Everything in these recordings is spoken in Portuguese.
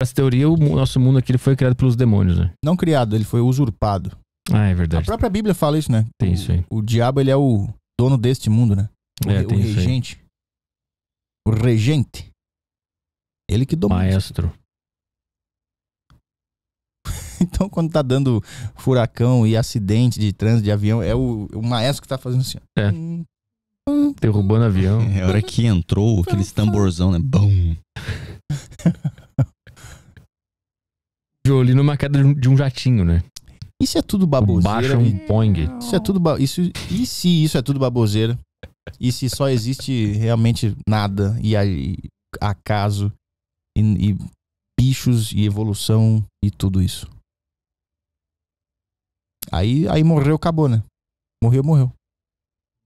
essa teoria, o nosso mundo aqui ele foi criado pelos demônios, né? Não criado, ele foi usurpado. Ah, é verdade. A própria Bíblia fala isso, né? Tem isso aí. O diabo, ele é o dono deste mundo, né? O, é, o regente. O regente. Ele que domina. Maestro. então, quando tá dando furacão e acidente de trânsito de avião, é o, o maestro que tá fazendo assim. É. Hum, hum Derrubando hum. avião. É a hora que entrou aqueles tamborzão, né? Bum. violino é uma queda de um jatinho, né? Isso é tudo baboseira. Baixa um é pong. Isso é tudo ba... isso E se isso é tudo baboseira? E se só existe realmente nada e, e acaso e, e bichos e evolução e tudo isso? Aí, aí morreu, acabou, né? Morreu, morreu.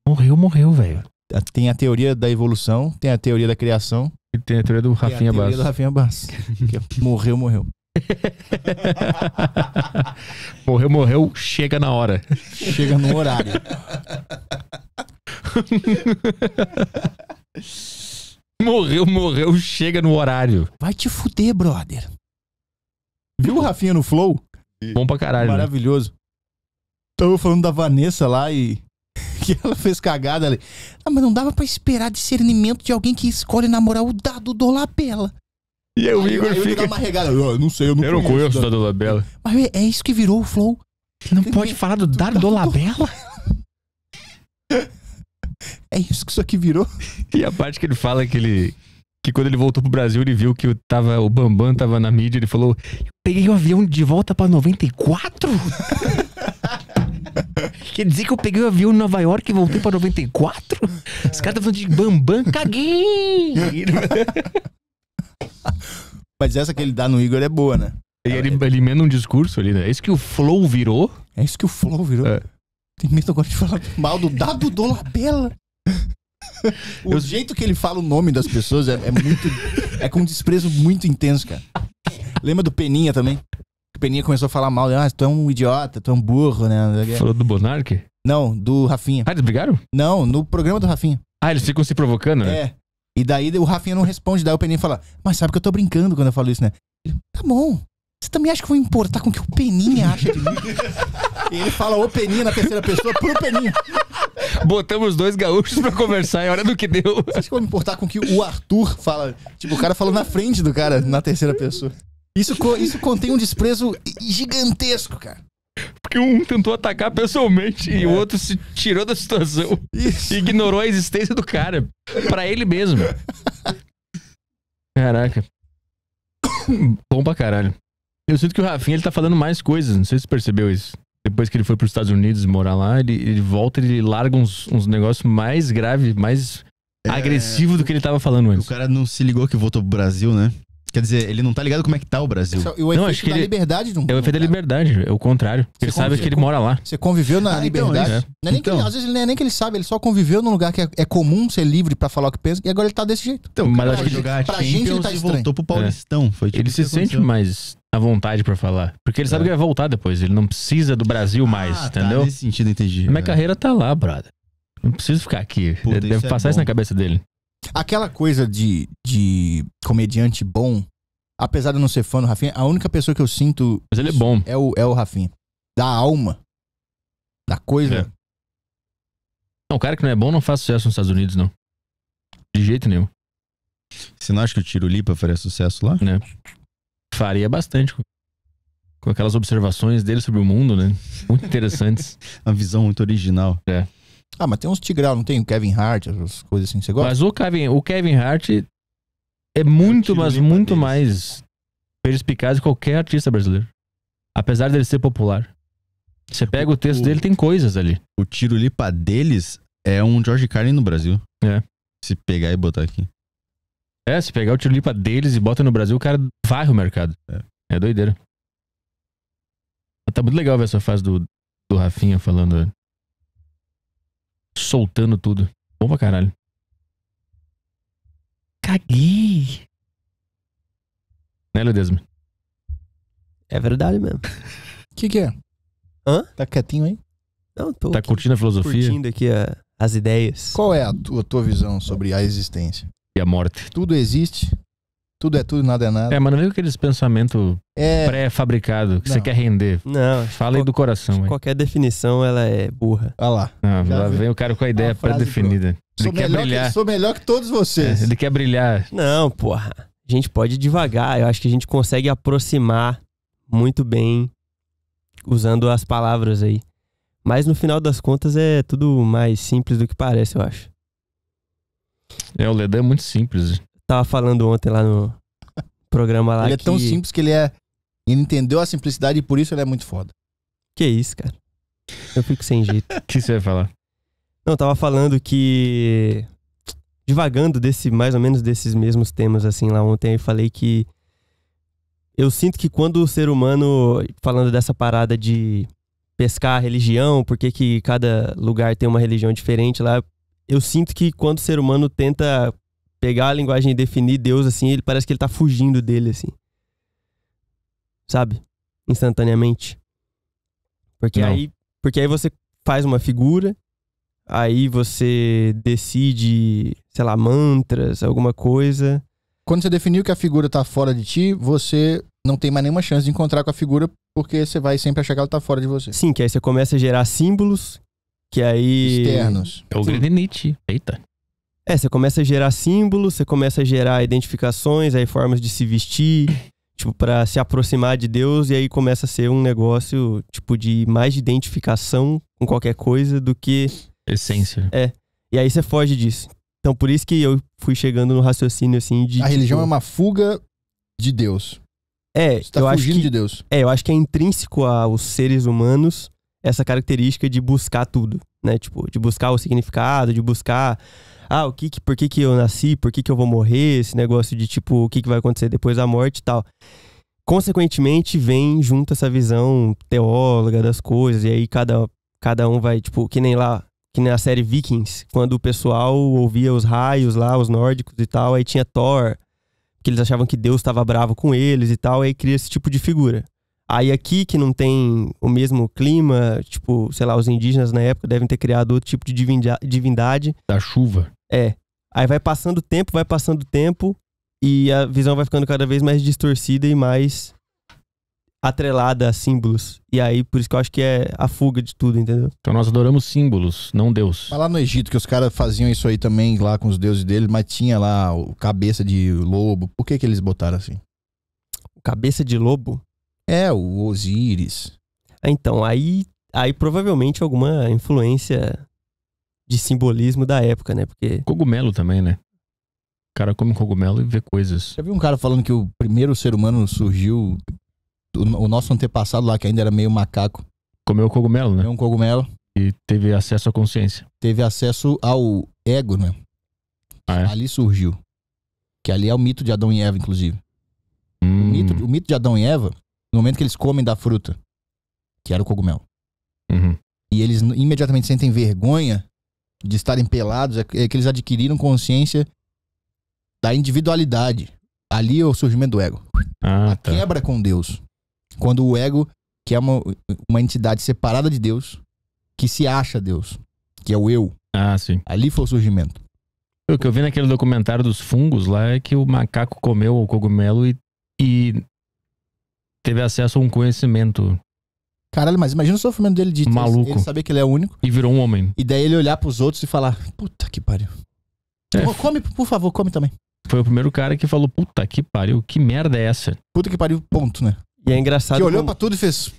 Morreu, morreu, velho. Ah, tem a teoria da evolução, tem a teoria da criação. E tem a teoria do Rafinha Bass. Tem a teoria Bass. do Rafinha Bass. morreu, morreu. morreu, morreu, chega na hora. Chega no horário. morreu, morreu, chega no horário. Vai te fuder, brother. Viu o Rafinha no Flow? Bom pra caralho. Né? Maravilhoso. Né? Tava falando da Vanessa lá e que ela fez cagada ali. Ah, mas não dava para esperar discernimento de alguém que escolhe namorar o dado do Lapela. E aí o Igor aí, fica... uma regada. Eu não sei, eu não eu conheço. Eu não conheço da Dolabella. Mas é isso que virou o Flow. Não pode falar do tá Dar Dolabella? É isso que isso aqui virou. E a parte que ele fala é que ele... Que quando ele voltou pro Brasil, ele viu que o, tava, o Bambam tava na mídia, ele falou... Eu peguei o um avião de volta pra 94? Quer dizer que eu peguei o um avião em Nova York e voltei pra 94? Os caras estão falando de Bambam, caguei! Mas essa que ele dá no Igor é boa, né? E ele, ele emenda um discurso ali, né? É isso que o Flow virou. É isso que o Flow virou. É. Tem medo agora de falar mal do Dado Dolabella. O eu... jeito que ele fala o nome das pessoas é, é, muito. É com um desprezo muito intenso, cara. Lembra do Peninha também? O Peninha começou a falar mal. Ah, tu é um idiota, tu é um burro, né? Falou do Bonarque? Não, do Rafinha. Ah, eles brigaram? Não, no programa do Rafinha. Ah, eles ficam se provocando, né? É. E daí o Rafinha não responde, daí o Peninha fala, mas sabe que eu tô brincando quando eu falo isso, né? Ele, tá bom. Você também acha que eu vou importar com o que o Peninha acha de mim? e ele fala o Peninha na terceira pessoa pro Peninha. Botamos dois gaúchos pra conversar, é hora do que deu. Você acha que eu vou me importar com o que o Arthur fala? Tipo, o cara falou na frente do cara, na terceira pessoa. Isso, isso contém um desprezo gigantesco, cara. Porque um tentou atacar pessoalmente é. e o é. outro se tirou da situação. Isso. E ignorou a existência do cara. para ele mesmo. Caraca. Bom pra caralho. Eu sinto que o Rafinha ele tá falando mais coisas. Não sei se você percebeu isso. Depois que ele foi pros Estados Unidos morar lá, ele, ele volta e ele larga uns, uns negócios mais graves, mais é... agressivo do que ele tava falando antes. O cara não se ligou que voltou pro Brasil, né? Quer dizer, ele não tá ligado como é que tá o Brasil. E o efeito não, acho que da ele... liberdade do mundo. É o efeito da liberdade, é o contrário. Você ele sabe que ele mora lá. Você conviveu na ah, então, liberdade. Então, é. não é nem então. que ele, então. às vezes não é nem que ele sabe, ele só conviveu num lugar que é, é comum ser livre pra falar o que pensa, e agora ele tá desse jeito. Então, Mas cara, acho que jogar pra gente ele tá estranho. voltou pro Paulistão. Foi tipo ele se sente mais à vontade pra falar. Porque ele sabe é. que vai voltar depois, ele não precisa do Brasil ah, mais, tá, entendeu? Nesse sentido, entendi. Minha é. carreira tá lá, brother. Não preciso ficar aqui. Puta, Deve isso é passar é isso na cabeça dele. Aquela coisa de, de comediante bom, apesar de eu não ser fã do Rafinha, a única pessoa que eu sinto. Mas ele é bom. É o, é o Rafinha. Da alma. Da coisa. É. Não, o cara que não é bom não faz sucesso nos Estados Unidos, não. De jeito nenhum. Você não acha que o Tiro Lipa faria sucesso lá? Né? Faria bastante. Com aquelas observações dele sobre o mundo, né? Muito interessantes. Uma visão muito original. É. Ah, mas tem uns Tigral, não tem? O Kevin Hart, as coisas assim. Você gosta? Mas o Kevin, o Kevin Hart é muito, mas muito deles. mais perspicaz que qualquer artista brasileiro. Apesar dele ser popular. Você pega o, o texto dele, tem coisas ali. O tiro lipa deles é um George Carlin no Brasil. É. Se pegar e botar aqui. É, se pegar o tiro lipa deles e bota no Brasil, o cara varre o mercado. É, é doideira. Tá muito legal ver essa fase do, do Rafinha falando soltando tudo. Bom pra caralho. Caguei. Né, Ledesma? É verdade mesmo. O que, que é? Hã? Tá quietinho aí? Não, tô. Tá aqui, curtindo a filosofia? Curtindo aqui a, as ideias. Qual é a tua, a tua visão sobre a existência? E a morte? Tudo existe, tudo é tudo, nada é nada. É, mas não vem com aqueles pensamentos é... pré-fabricado que não. você quer render. Não. Fala aí do coração. Qualquer definição, ela é burra. Olha lá. Ah, lá vem. o cara com a ideia pré-definida. Ele sou quer brilhar. Que, sou melhor que todos vocês. É, ele quer brilhar. Não, porra. A gente pode devagar. Eu acho que a gente consegue aproximar muito bem usando as palavras aí. Mas no final das contas é tudo mais simples do que parece, eu acho. É, o Ledão é muito simples tava falando ontem lá no programa lá. Ele que... é tão simples que ele é. Ele entendeu a simplicidade e por isso ele é muito foda. Que isso, cara. Eu fico sem jeito. O que você vai falar? Não, tava falando que. Divagando desse, mais ou menos desses mesmos temas, assim, lá ontem, eu falei que. Eu sinto que quando o ser humano, falando dessa parada de pescar a religião, porque que cada lugar tem uma religião diferente lá, eu sinto que quando o ser humano tenta pegar a linguagem e definir Deus assim, ele parece que ele tá fugindo dele assim. Sabe? Instantaneamente. Porque aí, porque aí você faz uma figura, aí você decide, sei lá, mantras, alguma coisa. Quando você definiu que a figura tá fora de ti, você não tem mais nenhuma chance de encontrar com a figura, porque você vai sempre achar que ela tá fora de você. Sim, que aí você começa a gerar símbolos, que aí... Externos. É o grande Nietzsche. Eita. É, você começa a gerar símbolos, você começa a gerar identificações, aí formas de se vestir, tipo, para se aproximar de Deus, e aí começa a ser um negócio, tipo, de mais identificação com qualquer coisa do que. Essência. É. E aí você foge disso. Então, por isso que eu fui chegando no raciocínio, assim, de. A tipo... religião é uma fuga de Deus. É, você tá eu fugindo acho que, de Deus. É, eu acho que é intrínseco aos seres humanos essa característica de buscar tudo, né? Tipo, de buscar o significado, de buscar ah, o que, que por que, que eu nasci, por que, que eu vou morrer, esse negócio de tipo, o que, que vai acontecer depois da morte e tal. Consequentemente, vem junto essa visão teóloga das coisas, e aí cada, cada um vai, tipo, que nem lá, que nem a série Vikings, quando o pessoal ouvia os raios lá, os nórdicos e tal, aí tinha Thor, que eles achavam que Deus estava bravo com eles e tal, aí cria esse tipo de figura. Aí aqui, que não tem o mesmo clima, tipo, sei lá, os indígenas na época devem ter criado outro tipo de divindade. Da chuva. É. Aí vai passando o tempo, vai passando o tempo, e a visão vai ficando cada vez mais distorcida e mais atrelada a símbolos. E aí, por isso que eu acho que é a fuga de tudo, entendeu? Então nós adoramos símbolos, não Deus. Mas lá no Egito, que os caras faziam isso aí também, lá com os deuses deles, mas tinha lá o cabeça de lobo. Por que que eles botaram assim? O cabeça de lobo? É, o Osiris. Então, aí, aí provavelmente alguma influência de simbolismo da época, né? Porque. Cogumelo também, né? O cara come cogumelo e vê coisas. Já vi um cara falando que o primeiro ser humano surgiu. O nosso antepassado lá, que ainda era meio macaco. Comeu cogumelo, né? Comeu um cogumelo. E teve acesso à consciência. Teve acesso ao ego, né? Ah, é? Ali surgiu. Que ali é o mito de Adão e Eva, inclusive. Hum. O, mito, o mito de Adão e Eva no momento que eles comem da fruta, que era o cogumelo, uhum. e eles imediatamente sentem vergonha de estarem pelados, é, é que eles adquiriram consciência da individualidade. Ali é o surgimento do ego. Ah, a tá. quebra com Deus. Quando o ego, que é uma, uma entidade separada de Deus, que se acha Deus, que é o eu. Ah, sim. Ali foi o surgimento. O que eu vi naquele documentário dos fungos lá é que o macaco comeu o cogumelo e, e teve acesso a um conhecimento. Caralho, mas imagina o sofrimento dele de Maluco. ele saber que ele é o único. E virou um homem. E daí ele olhar pros outros e falar: Puta que pariu. É. Pô, come, por favor, come também. Foi o primeiro cara que falou: Puta que pariu, que merda é essa? Puta que pariu, ponto, né? E é engraçado. Que olhou pra tudo e fez: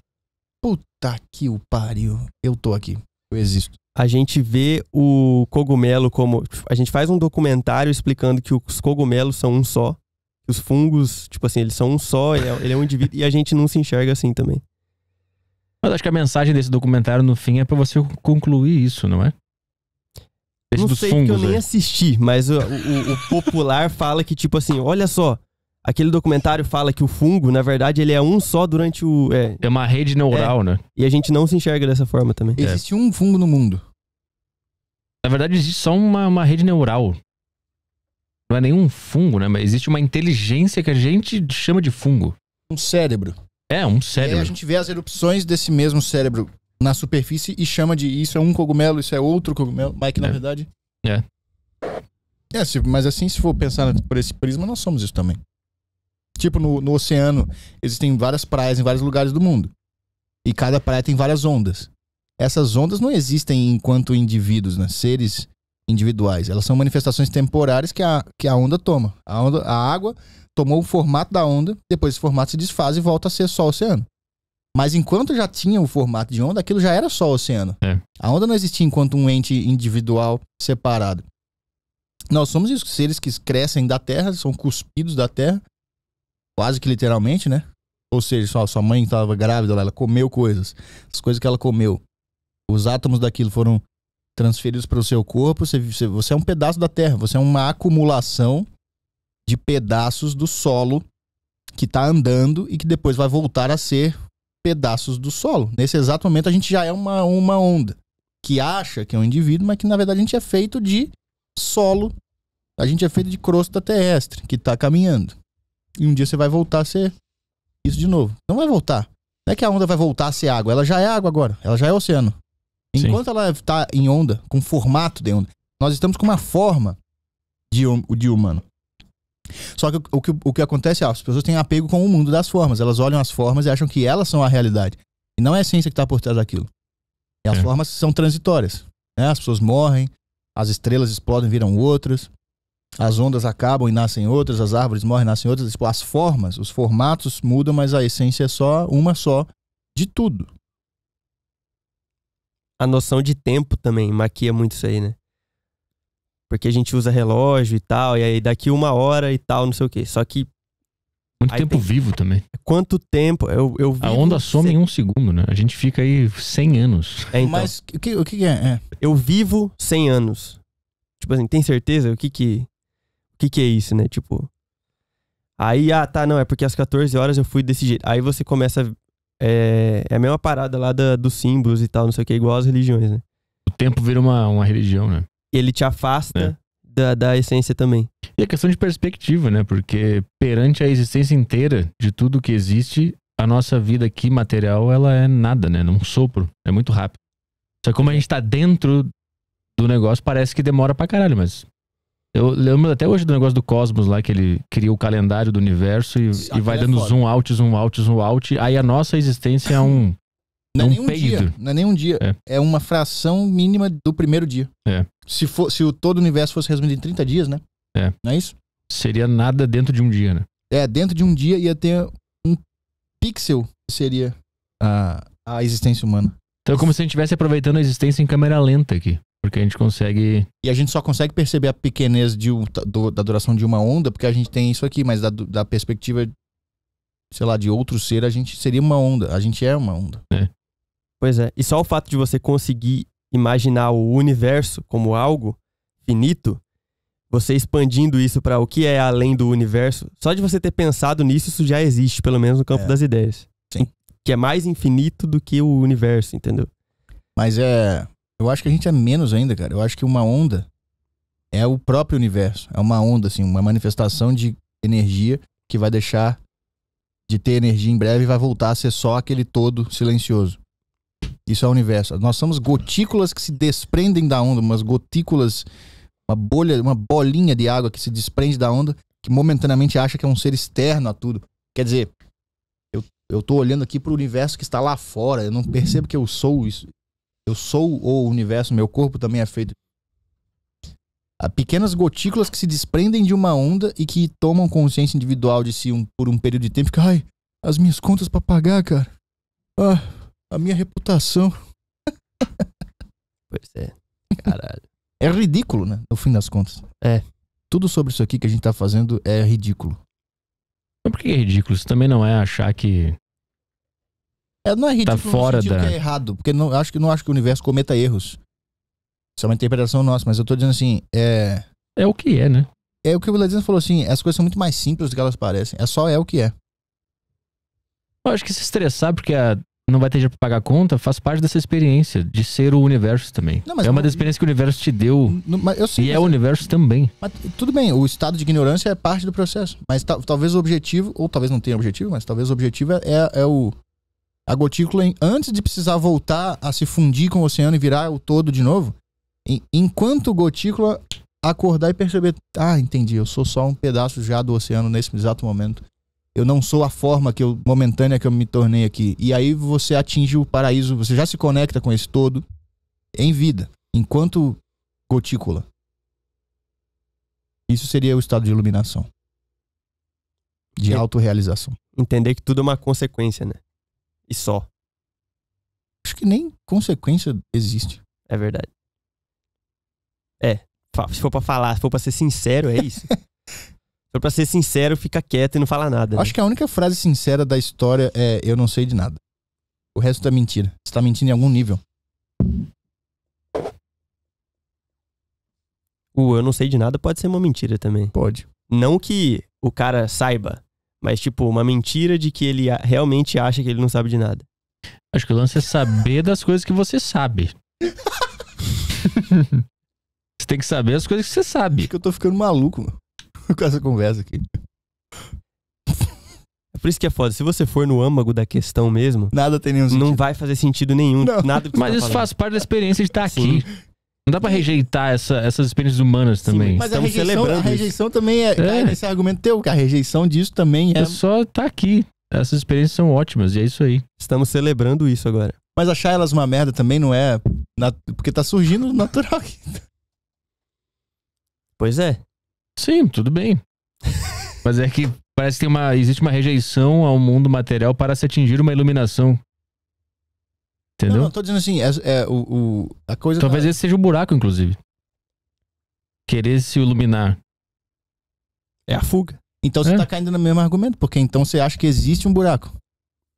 Puta que o pariu, eu tô aqui, eu existo a gente vê o cogumelo como. A gente faz um documentário explicando que os cogumelos são um só os fungos, tipo assim, eles são um só, é, ele é um indivíduo, e a gente não se enxerga assim também. Mas acho que a mensagem desse documentário, no fim, é para você concluir isso, não é? Esse não sei fungos, que eu nem assisti, mas o, o, o popular fala que, tipo assim, olha só, aquele documentário fala que o fungo, na verdade, ele é um só durante o... É, é uma rede neural, é, né? E a gente não se enxerga dessa forma também. Existe um fungo no mundo. Na verdade, existe só uma, uma rede neural não é nenhum fungo, né? Mas existe uma inteligência que a gente chama de fungo. Um cérebro. É, um cérebro. E aí a gente vê as erupções desse mesmo cérebro na superfície e chama de isso é um cogumelo, isso é outro cogumelo, mas que na é. verdade. É. É, mas assim, se for pensar por esse prisma, nós somos isso também. Tipo, no, no oceano, existem várias praias em vários lugares do mundo. E cada praia tem várias ondas. Essas ondas não existem enquanto indivíduos, né? Seres individuais. Elas são manifestações temporárias que a, que a onda toma. A, onda, a água tomou o formato da onda, depois esse formato se desfaz e volta a ser só oceano. Mas enquanto já tinha o formato de onda, aquilo já era só oceano. É. A onda não existia enquanto um ente individual separado. Nós somos os seres que crescem da Terra, são cuspidos da Terra, quase que literalmente, né? Ou seja, sua, sua mãe estava grávida, ela comeu coisas. As coisas que ela comeu, os átomos daquilo foram transferidos para o seu corpo, você, você é um pedaço da Terra, você é uma acumulação de pedaços do solo que está andando e que depois vai voltar a ser pedaços do solo. Nesse exato momento a gente já é uma, uma onda que acha que é um indivíduo, mas que na verdade a gente é feito de solo, a gente é feito de crosta terrestre que está caminhando. E um dia você vai voltar a ser isso de novo. Não vai voltar. Não é que a onda vai voltar a ser água, ela já é água agora, ela já é oceano. Enquanto Sim. ela está em onda, com formato de onda, nós estamos com uma forma de, hum, de humano. Só que o, que o que acontece é as pessoas têm apego com o mundo das formas. Elas olham as formas e acham que elas são a realidade. E não é a essência que está por trás daquilo. E as é. formas são transitórias. Né? As pessoas morrem, as estrelas explodem viram outras, as ondas acabam e nascem outras, as árvores morrem e nascem outras. Tipo, as formas, os formatos mudam, mas a essência é só uma só de tudo a noção de tempo também maquia muito isso aí, né? Porque a gente usa relógio e tal, e aí daqui uma hora e tal, não sei o quê. Só que. Quanto tempo tem... vivo também? Quanto tempo? Eu, eu vivo... A onda some em um segundo, né? A gente fica aí 100 anos. É, então. Mas o que, o que é? é? Eu vivo 100 anos. Tipo assim, tem certeza? O que que. O que que é isso, né? Tipo. Aí, ah, tá, não, é porque às 14 horas eu fui desse jeito. Aí você começa é, é a mesma parada lá da, dos símbolos e tal, não sei o que, igual as religiões, né? O tempo vira uma, uma religião, né? Ele te afasta é. da, da essência também. E a é questão de perspectiva, né? Porque perante a existência inteira de tudo que existe, a nossa vida aqui material, ela é nada, né? Num sopro. É muito rápido. Só que como a gente tá dentro do negócio, parece que demora pra caralho, mas eu lembro até hoje do negócio do Cosmos lá, que ele cria o calendário do universo e, e vai é dando zoom out, zoom out, zoom out. Aí a nossa existência é um. Não é um nem um peido. dia. Não é nem um dia. É. é. uma fração mínima do primeiro dia. É. Se, for, se o todo o universo fosse resumido em 30 dias, né? É. Não é isso? Seria nada dentro de um dia, né? É, dentro de um dia ia ter um pixel que seria a, a existência humana. Então é como se a gente estivesse aproveitando a existência em câmera lenta aqui. Porque a gente consegue. E a gente só consegue perceber a pequenez de, do, da duração de uma onda, porque a gente tem isso aqui, mas da, da perspectiva, sei lá, de outro ser, a gente seria uma onda. A gente é uma onda. É. Pois é. E só o fato de você conseguir imaginar o universo como algo finito, você expandindo isso para o que é além do universo, só de você ter pensado nisso, isso já existe, pelo menos no campo é. das ideias. Sim. Que é mais infinito do que o universo, entendeu? Mas é eu acho que a gente é menos ainda, cara. Eu acho que uma onda é o próprio universo. É uma onda, assim, uma manifestação de energia que vai deixar de ter energia em breve e vai voltar a ser só aquele todo silencioso. Isso é o universo. Nós somos gotículas que se desprendem da onda, umas gotículas, uma bolha, uma bolinha de água que se desprende da onda, que momentaneamente acha que é um ser externo a tudo. Quer dizer, eu, eu tô olhando aqui pro universo que está lá fora, eu não percebo que eu sou isso. Eu sou o universo, meu corpo também é feito. Há pequenas gotículas que se desprendem de uma onda e que tomam consciência individual de si um, por um período de tempo. Que, ai, as minhas contas para pagar, cara. Ah, a minha reputação. pois é. Caralho. É ridículo, né? No fim das contas. É. Tudo sobre isso aqui que a gente tá fazendo é ridículo. Mas por que é ridículo? Isso também não é achar que é, não é ridículo tá fora no da... que é errado, porque não, acho que, não acho que o universo cometa erros. Isso é uma interpretação nossa, mas eu tô dizendo assim, é... É o que é, né? É o que o Vladimir falou assim, as coisas são muito mais simples do que elas parecem. É só é o que é. Eu acho que se estressar porque a... não vai ter dinheiro pra pagar a conta faz parte dessa experiência de ser o universo também. Não, é uma não... das experiências que o universo te deu não, mas eu sei, e é o universo também. Mas, tudo bem, o estado de ignorância é parte do processo. Mas talvez o objetivo, ou talvez não tenha objetivo, mas talvez o objetivo é, é, é o a gotícula, antes de precisar voltar a se fundir com o oceano e virar o todo de novo, enquanto gotícula acordar e perceber, ah, entendi, eu sou só um pedaço já do oceano nesse exato momento. Eu não sou a forma que eu momentânea que eu me tornei aqui. E aí você atinge o paraíso, você já se conecta com esse todo em vida, enquanto gotícula. Isso seria o estado de iluminação. De autorrealização. Entender que tudo é uma consequência, né? E só. Acho que nem consequência existe. É verdade. É. Se for pra falar, se for pra ser sincero, é isso. se for pra ser sincero, fica quieto e não fala nada. Né? Acho que a única frase sincera da história é: Eu não sei de nada. O resto é mentira. Você tá mentindo em algum nível. O eu não sei de nada pode ser uma mentira também. Pode. Não que o cara saiba, mas, tipo, uma mentira de que ele realmente acha que ele não sabe de nada. Acho que o lance é saber das coisas que você sabe. você tem que saber as coisas que você sabe. Acho que eu tô ficando maluco, mano, com essa conversa aqui. É por isso que é foda. Se você for no âmago da questão mesmo. Nada tem nenhum sentido. Não vai fazer sentido nenhum. Não. Nada Mas tá isso faz parte da experiência de estar tá aqui. Não dá pra rejeitar essa, essas experiências humanas também. Sim, mas Estamos a rejeição, celebrando a rejeição também é, é. nesse argumento teu, que a rejeição disso também é. É só tá aqui. Essas experiências são ótimas e é isso aí. Estamos celebrando isso agora. Mas achar elas uma merda também não é. Porque tá surgindo natural. Pois é. Sim, tudo bem. mas é que parece que tem uma, existe uma rejeição ao mundo material para se atingir uma iluminação Entendeu? Não, não tô dizendo assim, é, é o, o, a coisa. Tá talvez tá... esse seja o um buraco, inclusive. Querer se iluminar. É a fuga. Então você é. tá caindo no mesmo argumento, porque então você acha que existe um buraco.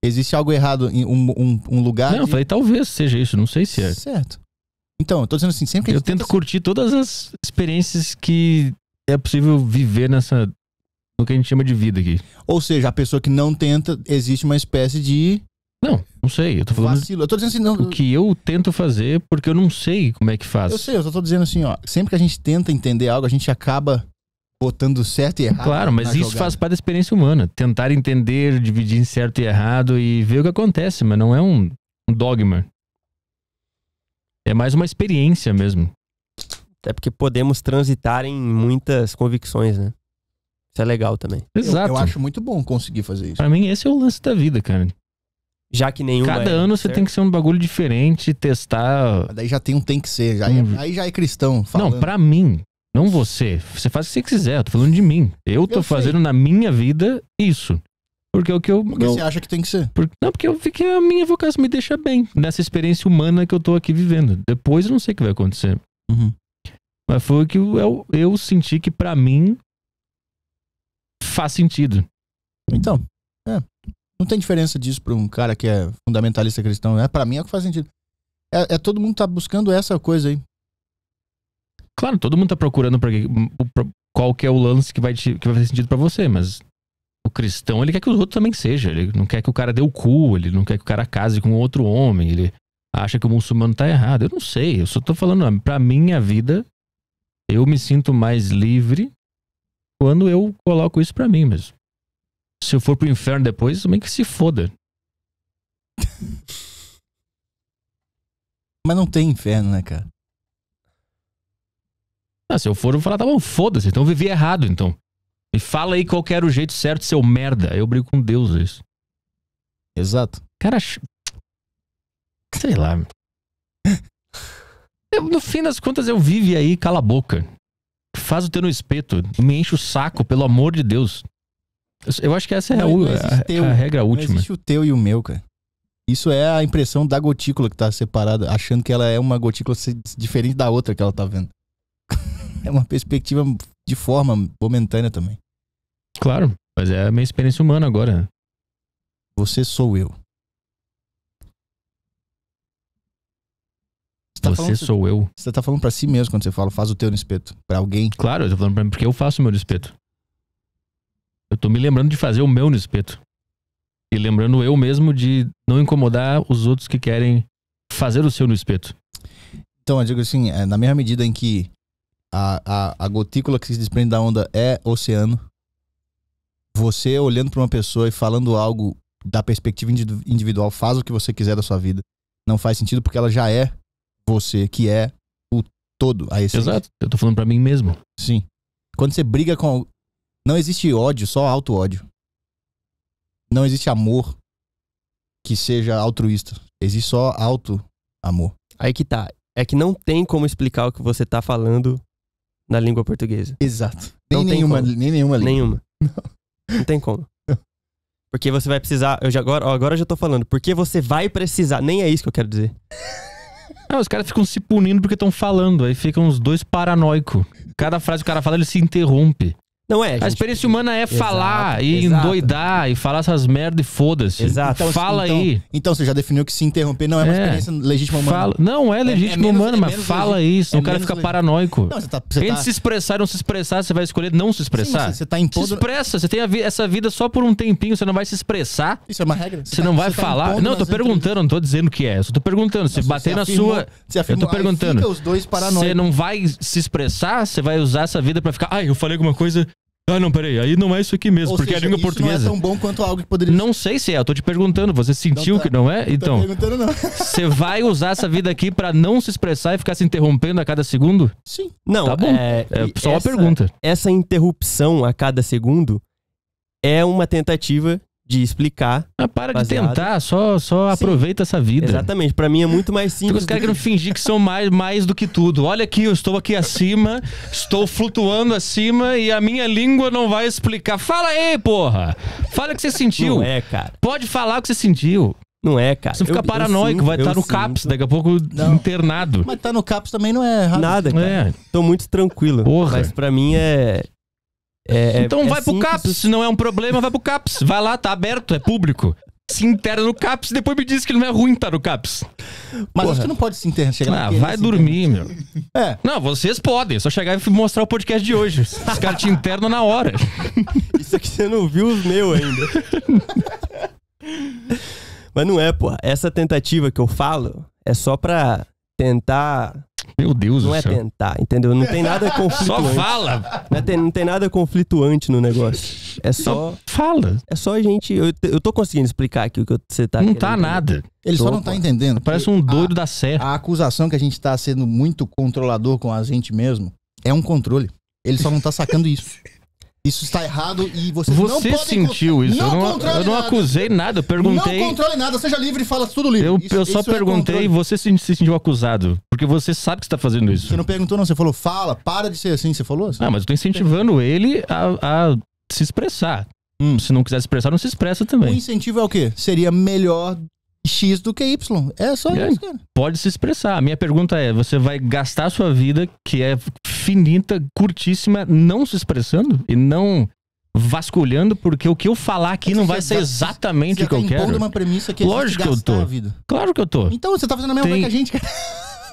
Existe algo errado em um, um, um lugar. Não, de... eu falei, talvez seja isso, não sei se é. Certo. Então, eu tô dizendo assim, sempre que Eu tento tenta... curtir todas as experiências que é possível viver nessa. no que a gente chama de vida aqui. Ou seja, a pessoa que não tenta, existe uma espécie de não, não sei. Eu tô falando. Vacilo. Eu tô dizendo assim, não. O que eu tento fazer, porque eu não sei como é que faz. Eu sei, eu só tô dizendo assim, ó. Sempre que a gente tenta entender algo, a gente acaba botando certo e errado. Claro, mas isso jogada. faz parte da experiência humana. Tentar entender, dividir em certo e errado e ver o que acontece, mas não é um, um dogma. É mais uma experiência mesmo. Até porque podemos transitar em muitas convicções, né? Isso é legal também. Exato. Eu, eu acho muito bom conseguir fazer isso. Pra mim, esse é o lance da vida, cara já que nenhum. Cada é, ano você certo? tem que ser um bagulho diferente, testar. Mas daí já tem um tem que ser, já é, hum. aí já é cristão. Falando. Não, para mim, não você. Você faz o que você quiser, eu tô falando de mim. Eu tô eu fazendo sei. na minha vida isso. Porque é o que eu. Porque eu... você acha que tem que ser? Por... não, porque eu fiquei a minha vocação me deixa bem nessa experiência humana que eu tô aqui vivendo. Depois eu não sei o que vai acontecer. Uhum. Mas foi o que eu, eu senti que para mim faz sentido. Então, é. Não tem diferença disso para um cara que é fundamentalista cristão. Né? Para mim é o que faz sentido. É, é, todo mundo tá buscando essa coisa aí. Claro, todo mundo tá procurando pra, pra qual que é o lance que vai, te, que vai fazer sentido para você, mas o cristão, ele quer que os outros também seja. Ele não quer que o cara dê o cu, ele não quer que o cara case com outro homem, ele acha que o muçulmano tá errado. Eu não sei, eu só tô falando, pra minha vida, eu me sinto mais livre quando eu coloco isso para mim mesmo. Se eu for pro inferno depois, também que se foda. Mas não tem inferno, né, cara? Ah, se eu for, eu vou falar, tá bom, foda-se, então eu vivi errado, então. Me fala aí qual era o jeito certo, seu merda. Eu brigo com Deus é isso. Exato. Cara, sei lá. Eu, no fim das contas, eu vive aí, cala a boca. Faz o teu no espeto. Me enche o saco, pelo amor de Deus. Eu acho que essa é não, a, não teu, a, regra última. Não existe o teu e o meu, cara. Isso é a impressão da gotícula que tá separada, achando que ela é uma gotícula diferente da outra que ela tá vendo. é uma perspectiva de forma momentânea também. Claro, mas é a minha experiência humana agora. Você sou eu. Tá você sou eu. Você tá falando para si mesmo quando você fala, faz o teu no espeto. Pra alguém. Claro, eu tô falando pra mim, porque eu faço o meu no espeto. Eu tô me lembrando de fazer o meu no espeto. E lembrando eu mesmo de não incomodar os outros que querem fazer o seu no espeto. Então, eu digo assim, é, na mesma medida em que a, a, a gotícula que se desprende da onda é oceano, você olhando para uma pessoa e falando algo da perspectiva individual, faz o que você quiser da sua vida, não faz sentido porque ela já é você, que é o todo, a essência. Exato, eu tô falando para mim mesmo. Sim. Quando você briga com não existe ódio, só auto-ódio. Não existe amor que seja altruísta. Existe só auto-amor. Aí que tá. É que não tem como explicar o que você tá falando na língua portuguesa. Exato. Nem, nenhuma, nem nenhuma língua. Nenhuma. Não, não tem como. Porque você vai precisar. Eu já, agora, agora eu já tô falando. Porque você vai precisar. Nem é isso que eu quero dizer. Não, os caras ficam se punindo porque estão falando. Aí ficam os dois paranoicos. Cada frase que o cara fala, ele se interrompe. Não é. Gente. A experiência humana é falar exato, e endoidar e falar essas merda e foda-se. Exato. Então, fala então, aí. Então você já definiu que se interromper não é uma é. experiência legítima humana. Fala. Não é legítima é, é humana, é mas fala legítimo. isso. É o cara fica paranoico. Não, tá, Entre tá... se expressar e não se expressar, você vai escolher não se expressar. Sim, você tá impondo... Se expressa. Você tem vi... essa vida só por um tempinho, você não vai se expressar. Isso é uma regra. Você, você tá, não vai você falar. não, eu tô perguntando, não tô dizendo que é. Eu só tô perguntando. Se bater na sua. Eu tô perguntando. Você não vai se expressar, você vai usar essa vida para ficar. Ai, eu falei alguma coisa ah, não, peraí. Aí não é isso aqui mesmo, Ou porque é seja, a língua isso portuguesa. Não é tão bom quanto algo que poderia Não sei se é, eu tô te perguntando. Você sentiu tá, que não é? Então. perguntando, não. Você vai usar essa vida aqui pra não se expressar e ficar se interrompendo a cada segundo? Sim. Não. Tá bom. É, é só essa, uma pergunta. Essa interrupção a cada segundo é uma tentativa de explicar. Ah, para baseado. de tentar, só, só aproveita essa vida. Exatamente, para mim é muito mais simples. Os caras querem fingir que são mais, mais do que tudo. Olha aqui, eu estou aqui acima, estou flutuando acima e a minha língua não vai explicar. Fala aí, porra! Fala o que você sentiu. Não é, cara. Pode falar o que você sentiu. Não é, cara. Você fica eu, paranoico, tá eu vai estar tá no sinto. CAPS, daqui a pouco não. internado. Mas tá no CAPS também não é errado. Nada, cara. É. Tô muito tranquilo. Porra. Mas pra mim é. É, é, então é, vai é pro CAPS, se não é um problema, vai pro CAPS. Vai lá, tá aberto, é público. Se interna no CAPS e depois me diz que não é ruim estar tá no CAPS. Mas Porra. acho que não pode se internar. Chegar ah, vai assim, dormir, né? meu. É. Não, vocês podem. É só chegar e mostrar o podcast de hoje. Os caras te internam na hora. Isso aqui você não viu os meus ainda. Mas não é, pô. Essa tentativa que eu falo é só pra tentar meu Deus Não é céu. tentar, entendeu? Não tem nada conflituante. Só fala! Não, é ter, não tem nada conflituante no negócio. É só. fala! É só a gente. Eu, eu tô conseguindo explicar aqui o que você tá. Não tá nada. Entender. Ele só não tá entendendo. Parece um doido a, da serra. A acusação que a gente tá sendo muito controlador com a gente mesmo é um controle. Ele só não tá sacando isso. Isso está errado e vocês você não podem... Você sentiu isso. Não eu, não, eu não acusei nada. nada, eu perguntei... Não controle nada, seja livre e fala tudo livre. Eu, isso, eu só é perguntei é você se, se sentiu acusado. Porque você sabe que está fazendo isso. Você não perguntou não, você falou, fala, para de ser assim, você falou assim. Ah, mas eu estou incentivando ele a, a se expressar. Hum. Se não quiser se expressar, não se expressa também. O incentivo é o quê? Seria melhor X do que Y. É só é, isso, cara. Pode se expressar. A minha pergunta é: você vai gastar sua vida, que é finita, curtíssima, não se expressando e não vasculhando, porque o que eu falar aqui é não vai ser exatamente o que eu tá quero. Você uma premissa que é Lógico que eu tô. Claro que eu tô. Então você tá fazendo a mesma Tem... coisa que a gente, cara.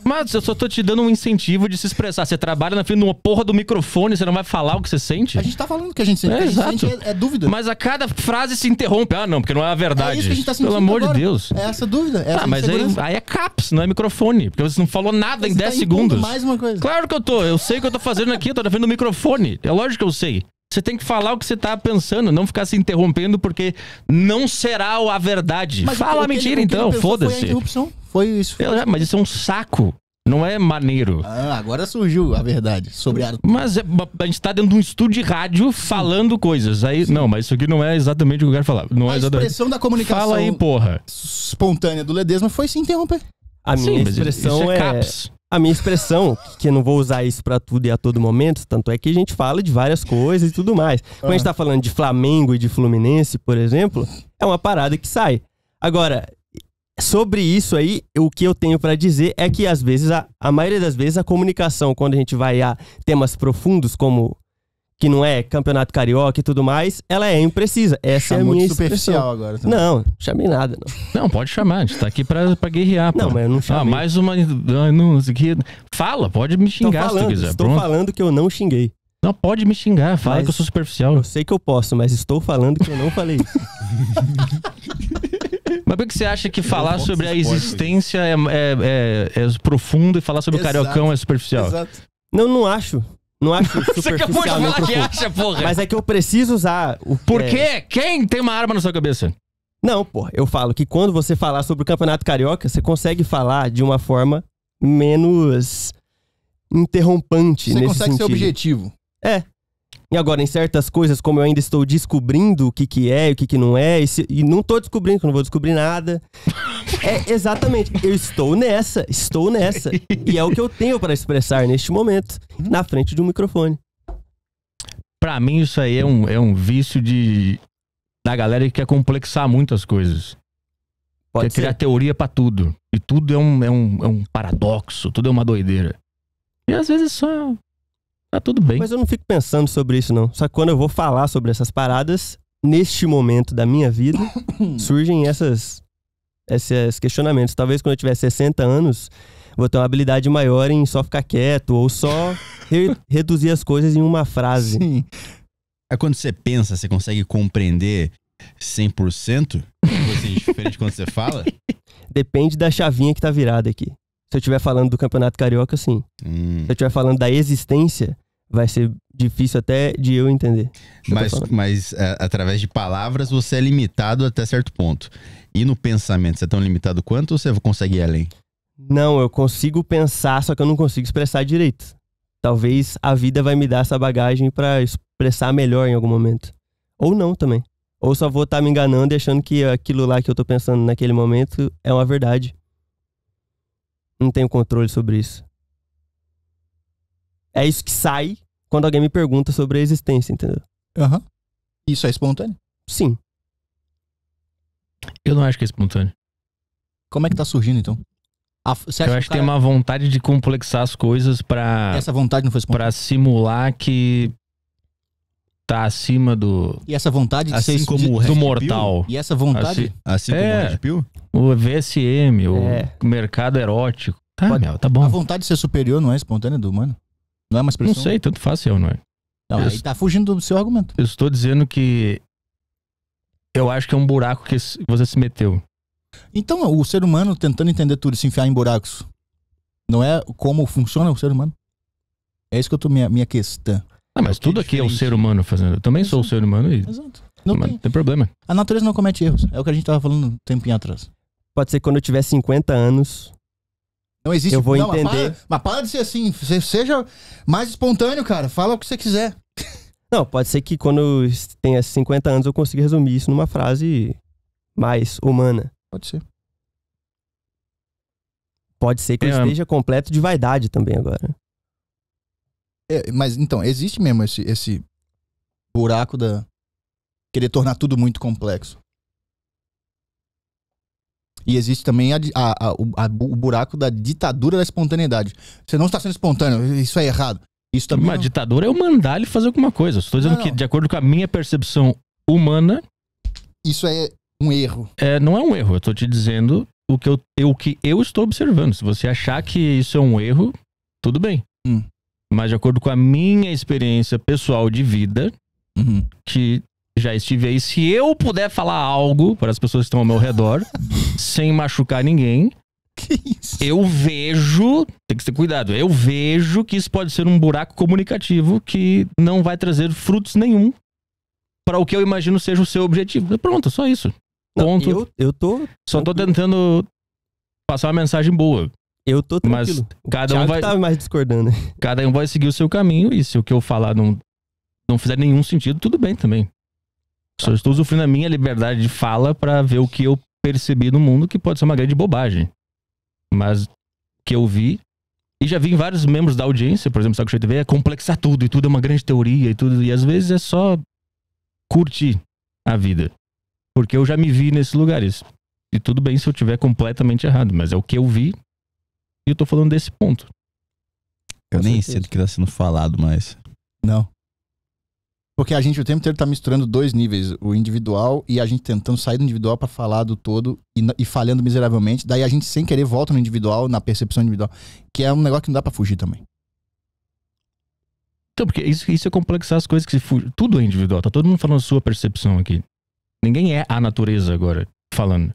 Mas eu só tô te dando um incentivo de se expressar. Você trabalha na frente de uma porra do microfone, você não vai falar o que você sente? A gente tá falando o que a gente sente. É, a gente Sente é, é, dúvida. Mas a cada frase se interrompe. Ah, não, porque não é a verdade. É isso que a gente tá sentindo Pelo amor agora. de Deus. É essa dúvida. É ah, essa mas aí, aí, é caps, não é microfone. Porque você não falou nada você em 10 tá segundos. mais uma coisa. Claro que eu tô. Eu sei o que eu tô fazendo aqui. Eu tô na frente do microfone. É lógico que eu sei. Você tem que falar o que você tá pensando, não ficar se interrompendo, porque não será a verdade. Mas Fala mentira, ele, então, foda-se. Foi isso. Foi. mas isso é um saco. Não é maneiro. Ah, agora surgiu a verdade sobre a... Mas é, a gente tá dentro de um estúdio de rádio falando Sim. coisas. Aí, não, mas isso aqui não é exatamente o que eu quero falar. Não é a é exatamente... expressão da comunicação Fala aí, porra. espontânea do Ledesma foi se interromper. A Sim, minha expressão é, é... A minha expressão, que eu não vou usar isso para tudo e a todo momento, tanto é que a gente fala de várias coisas e tudo mais. Quando ah. a gente ah. tá falando de Flamengo e de Fluminense, por exemplo, é uma parada que sai. Agora, sobre isso aí, o que eu tenho para dizer é que às vezes, a, a maioria das vezes, a comunicação, quando a gente vai a temas profundos, como que não é campeonato carioca e tudo mais, ela é imprecisa. Essa Chamou é a minha superficial expressão. agora. Também. Não, chamei nada. Não. não, pode chamar, a gente tá aqui pra, pra guerrear. Não, pô. mas eu não ah, chamei. Ah, mais uma. Ah, não, fala, pode me xingar falando, se tu quiser. Estou Pronto. falando que eu não xinguei. Não, pode me xingar, fala mas que eu sou superficial. Eu sei que eu posso, mas estou falando que eu não falei isso. Mas por que você acha que falar sobre a existência é, é, é, é, profundo e falar sobre Exato. o cariocão é superficial? Exato. Não, não acho. Não acho superficial. você acabou de falar é que acha, porra. Mas é que eu preciso usar o Por é quê? Quem tem uma arma na sua cabeça? Não, porra. Eu falo que quando você falar sobre o Campeonato Carioca, você consegue falar de uma forma menos interrompante você nesse sentido. Você consegue ser objetivo. É, e agora, em certas coisas, como eu ainda estou descobrindo o que, que é e o que, que não é, e, se, e não estou descobrindo, que eu não vou descobrir nada. é, exatamente. Eu estou nessa, estou nessa. E é o que eu tenho para expressar neste momento, na frente de um microfone. Para mim, isso aí é um, é um vício de da galera que quer complexar muitas coisas. Pode quer ser. criar teoria para tudo. E tudo é um, é, um, é um paradoxo, tudo é uma doideira. E às vezes é só tá tudo bem. Mas eu não fico pensando sobre isso, não. Só que quando eu vou falar sobre essas paradas, neste momento da minha vida, surgem essas, esses questionamentos. Talvez quando eu tiver 60 anos, vou ter uma habilidade maior em só ficar quieto ou só re reduzir as coisas em uma frase. Sim. É quando você pensa, você consegue compreender 100%? Assim, diferente quando você fala? Depende da chavinha que tá virada aqui. Se eu estiver falando do Campeonato Carioca, sim. Hum. Se eu estiver falando da existência, vai ser difícil até de eu entender. Mas, eu mas é, através de palavras você é limitado até certo ponto. E no pensamento, você é tão limitado quanto ou você consegue ir além? Não, eu consigo pensar, só que eu não consigo expressar direito. Talvez a vida vai me dar essa bagagem para expressar melhor em algum momento. Ou não também. Ou só vou estar tá me enganando, achando que aquilo lá que eu tô pensando naquele momento é uma verdade. Não tenho controle sobre isso. É isso que sai quando alguém me pergunta sobre a existência, entendeu? Aham. Uhum. Isso é espontâneo? Sim. Eu não acho que é espontâneo. Como é que tá surgindo, então? A, eu acho que, cara... tem uma vontade de complexar as coisas para Essa vontade não foi espontânea? Pra simular que tá acima do... E essa vontade de assim ser... Como de, do mortal. E essa vontade... Assim, assim é. como o é. Red Pill? o VSM, é. o mercado erótico. Tá, Pode, meu, tá bom. A vontade de ser superior não é espontânea do humano? Não é uma expressão? Não sei, tanto faz eu, não é? Não, eu, aí tá fugindo do seu argumento. Eu estou dizendo que eu acho que é um buraco que você se meteu. Então, o ser humano tentando entender tudo, se enfiar em buracos, não é como funciona o ser humano? É isso que eu tô, minha, minha questão. Ah, mas é tudo é aqui é o ser humano fazendo. Eu também Exato. sou o ser humano e. Exato. Não, não tem, tem, problema. A natureza não comete erros. É o que a gente tava falando um tempinho atrás pode ser quando eu tiver 50 anos. Não existe. Eu vou não, entender. Mas para, mas para de ser assim. Seja mais espontâneo, cara. Fala o que você quiser. Não, pode ser que quando eu tenha 50 anos eu consiga resumir isso numa frase mais humana. Pode ser. Pode ser que eu é. esteja completo de vaidade também agora. É, mas então, existe mesmo esse, esse buraco da. Querer tornar tudo muito complexo. E existe também a, a, a, o buraco da ditadura da espontaneidade. Você não está sendo espontâneo, isso é errado. Isso também Uma não... ditadura é eu mandar ele fazer alguma coisa. Estou dizendo não, que, não. de acordo com a minha percepção humana. Isso é um erro. É, não é um erro. Eu estou te dizendo o que eu, o que eu estou observando. Se você achar que isso é um erro, tudo bem. Hum. Mas de acordo com a minha experiência pessoal de vida, uhum. que já estive aí. Se eu puder falar algo para as pessoas que estão ao meu redor, sem machucar ninguém, eu vejo, tem que ter cuidado, eu vejo que isso pode ser um buraco comunicativo que não vai trazer frutos nenhum para o que eu imagino seja o seu objetivo. Pronto, só isso. Ponto. Não, eu, eu tô. Só tô tentando passar uma mensagem boa. Eu tô tranquilo. Mas cada um vai. Tá mais discordando. Cada um vai seguir o seu caminho e se o que eu falar não, não fizer nenhum sentido, tudo bem também. Só estou usufruindo a minha liberdade de fala para ver o que eu percebi no mundo, que pode ser uma grande bobagem. Mas que eu vi, e já vi em vários membros da audiência, por exemplo, Saco Cheio TV, é complexar tudo, e tudo é uma grande teoria, e tudo. E às vezes é só curtir a vida. Porque eu já me vi nesses lugares. E tudo bem se eu tiver completamente errado, mas é o que eu vi, e eu tô falando desse ponto. Eu Com nem certeza. sei que tá sendo falado mais. Não. Porque a gente o tempo inteiro tá misturando dois níveis, o individual e a gente tentando sair do individual para falar do todo e, e, falhando miseravelmente. Daí a gente sem querer volta no individual, na percepção individual, que é um negócio que não dá para fugir também. Então, porque isso, isso é complexar as coisas que se fuge. Tudo é individual, tá todo mundo falando a sua percepção aqui. Ninguém é a natureza agora falando.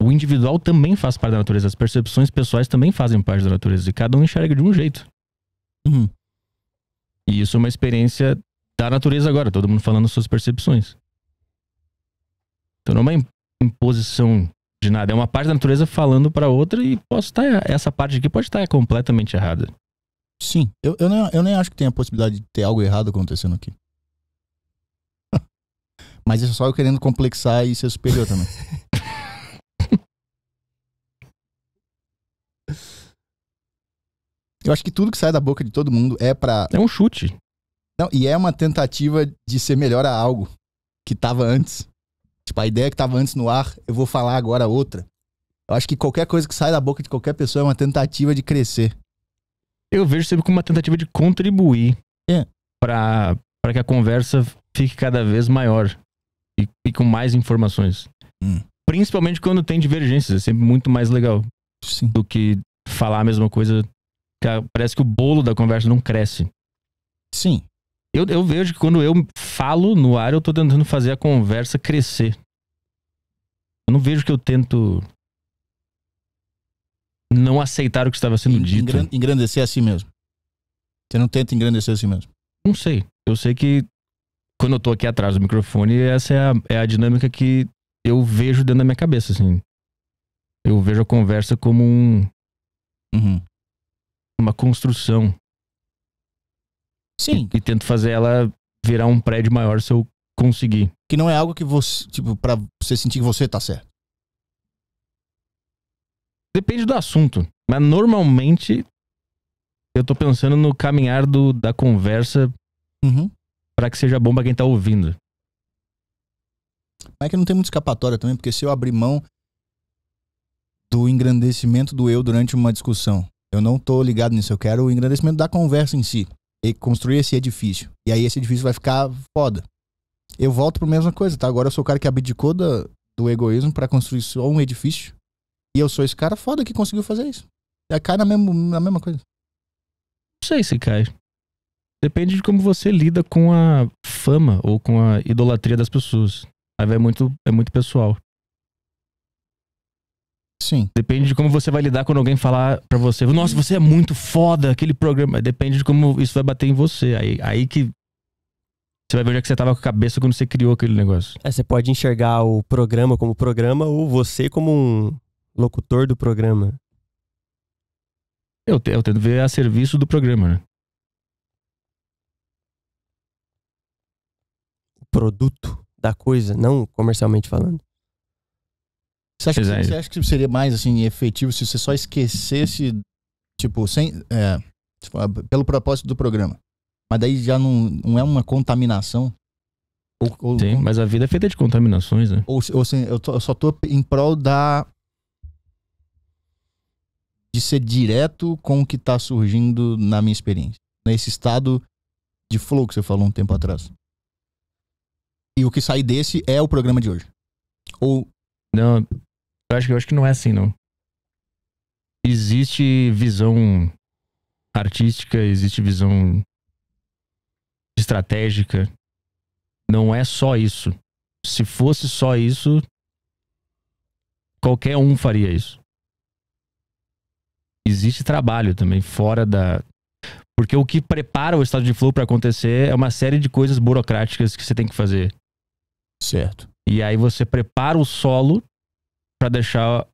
O individual também faz parte da natureza, as percepções pessoais também fazem parte da natureza e cada um enxerga de um jeito. Uhum. E isso é uma experiência da natureza agora, todo mundo falando suas percepções. Então não é uma imposição de nada, é uma parte da natureza falando para outra e posso estar essa parte aqui pode estar completamente errada. Sim, eu, eu, nem, eu nem acho que tem a possibilidade de ter algo errado acontecendo aqui. Mas isso é só eu querendo complexar e ser superior também. eu acho que tudo que sai da boca de todo mundo é para É um chute. Não, e é uma tentativa de ser melhor a algo que estava antes. Tipo, a ideia que estava antes no ar, eu vou falar agora outra. Eu acho que qualquer coisa que sai da boca de qualquer pessoa é uma tentativa de crescer. Eu vejo sempre como uma tentativa de contribuir é. para que a conversa fique cada vez maior e, e com mais informações. Hum. Principalmente quando tem divergências, é sempre muito mais legal Sim. do que falar a mesma coisa. Parece que o bolo da conversa não cresce. Sim, eu, eu vejo que quando eu falo no ar, eu tô tentando fazer a conversa crescer. Eu não vejo que eu tento não aceitar o que estava sendo dito. engrandecer a si mesmo. Você não tenta engrandecer a si mesmo. Não sei. Eu sei que quando eu tô aqui atrás do microfone, essa é a, é a dinâmica que eu vejo dentro da minha cabeça, assim. Eu vejo a conversa como um. Uhum. Uma construção. Sim. E, e tento fazer ela virar um prédio maior se eu conseguir. Que não é algo que você, tipo, pra você sentir que você tá certo. Depende do assunto. Mas normalmente eu tô pensando no caminhar do, da conversa uhum. para que seja bom pra quem tá ouvindo. Mas é que não tem muita escapatória também, porque se eu abrir mão do engrandecimento do eu durante uma discussão, eu não tô ligado nisso, eu quero o engrandecimento da conversa em si construir esse edifício. E aí esse edifício vai ficar foda. Eu volto para a mesma coisa, tá? Agora eu sou o cara que abdicou da, do egoísmo para construir só um edifício. E eu sou esse cara foda que conseguiu fazer isso. Já cai na, mesmo, na mesma coisa. Não sei se cai. Depende de como você lida com a fama ou com a idolatria das pessoas. Aí é muito, é muito pessoal. Sim. Depende de como você vai lidar quando alguém falar para você, nossa, você é muito foda, aquele programa. Depende de como isso vai bater em você. Aí, aí que você vai ver onde é que você tava com a cabeça quando você criou aquele negócio. É, você pode enxergar o programa como programa ou você como um locutor do programa. Eu, eu tento ver a serviço do programa, né? O produto da coisa, não comercialmente falando. Você acha, que, é. você acha, que, seria mais assim efetivo se você só esquecesse, tipo, sem, é, tipo, pelo propósito do programa? Mas daí já não, não é uma contaminação? Ou, ou, Sim, mas a vida é feita de contaminações, né? Ou, ou assim, eu, tô, eu só tô em prol da. de ser direto com o que tá surgindo na minha experiência. Nesse estado de flow que você falou um tempo atrás. E o que sai desse é o programa de hoje. Ou não, eu acho, eu acho que não é assim, não. Existe visão artística, existe visão estratégica. Não é só isso. Se fosse só isso, qualquer um faria isso. Existe trabalho também fora da. Porque o que prepara o estado de flow para acontecer é uma série de coisas burocráticas que você tem que fazer. Certo. E aí você prepara o solo para deixar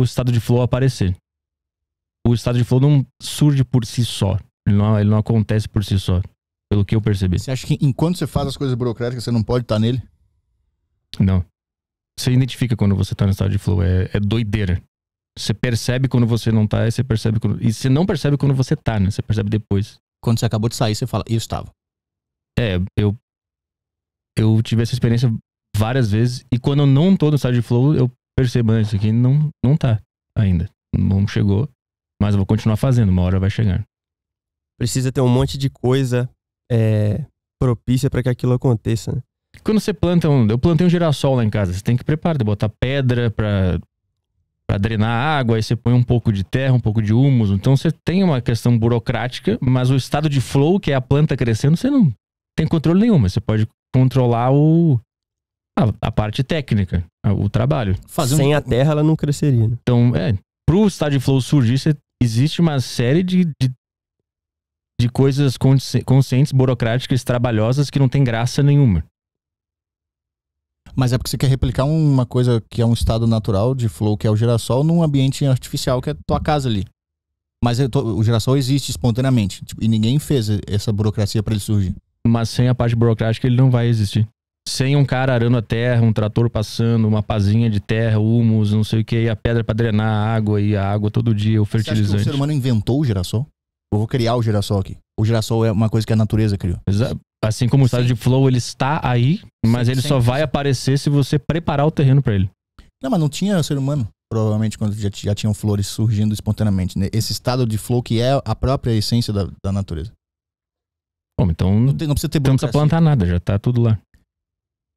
o estado de flow aparecer. O estado de flow não surge por si só. Ele não, ele não acontece por si só. Pelo que eu percebi. Você acha que enquanto você faz as coisas burocráticas, você não pode estar tá nele? Não. Você identifica quando você tá no estado de flow. É, é doideira. Você percebe quando você não tá e você percebe quando... E você não percebe quando você tá, né? Você percebe depois. Quando você acabou de sair, você fala, eu estava. É, eu... Eu tive essa experiência várias vezes. E quando eu não tô no estado de flow, eu percebam isso aqui, não, não tá ainda. Não chegou, mas eu vou continuar fazendo, uma hora vai chegar. Precisa ter um monte de coisa é, propícia para que aquilo aconteça, né? Quando você planta um. Eu plantei um girassol lá em casa, você tem que preparar, botar pedra pra, pra drenar água, aí você põe um pouco de terra, um pouco de humus. Então você tem uma questão burocrática, mas o estado de flow, que é a planta crescendo, você não tem controle nenhum, você pode controlar o, a, ah, a parte técnica, a, o trabalho. Fazer Sem um... a terra ela não cresceria. Né? Então, é, pro de Flow surgir, cê, existe uma série de, de, de coisas conscientes, burocráticas, trabalhosas que não tem graça nenhuma. Mas é porque você quer replicar uma coisa que é um estado natural de flow, que é o girassol, num ambiente artificial, que é tua casa ali. Mas tô, o girassol existe espontaneamente. Tipo, e ninguém fez essa burocracia para ele surgir. Mas sem a parte burocrática ele não vai existir sem um cara arando a terra, um trator passando, uma pazinha de terra, humus, não sei o que, a pedra para drenar a água e a água todo dia, o fertilizante. Você acha que o ser humano inventou o girassol? Eu vou criar o girassol aqui. O girassol é uma coisa que a natureza criou. Exa assim como o estado Sim. de flow, ele está aí, mas Sim, ele só vai aparecer se você preparar o terreno para ele. Não, mas não tinha ser humano. Provavelmente quando já, já tinham flores surgindo espontaneamente. Né? Esse estado de flow que é a própria essência da, da natureza. Bom, então não, tem, não precisa ter não precisa assim. plantar nada, já tá tudo lá.